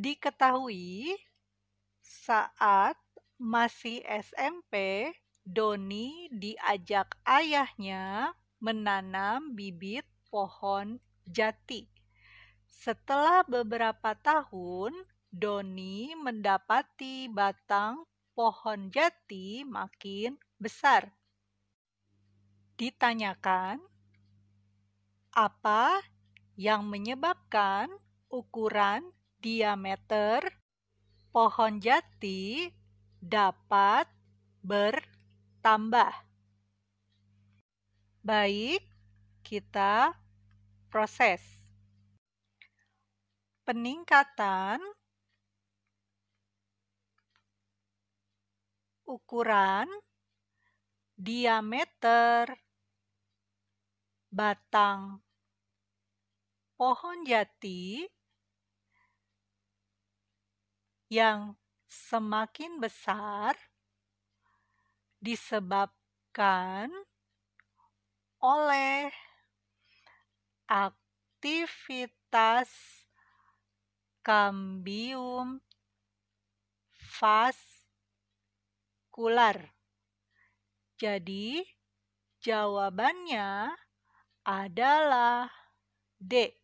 Diketahui saat masih SMP, Doni diajak ayahnya menanam bibit pohon jati. Setelah beberapa tahun, Doni mendapati batang pohon jati makin besar. Ditanyakan, apa yang menyebabkan ukuran diameter pohon jati dapat bertambah. Baik, kita proses peningkatan ukuran diameter batang pohon jati yang semakin besar disebabkan oleh aktivitas kambium vaskular. Jadi, jawabannya adalah D.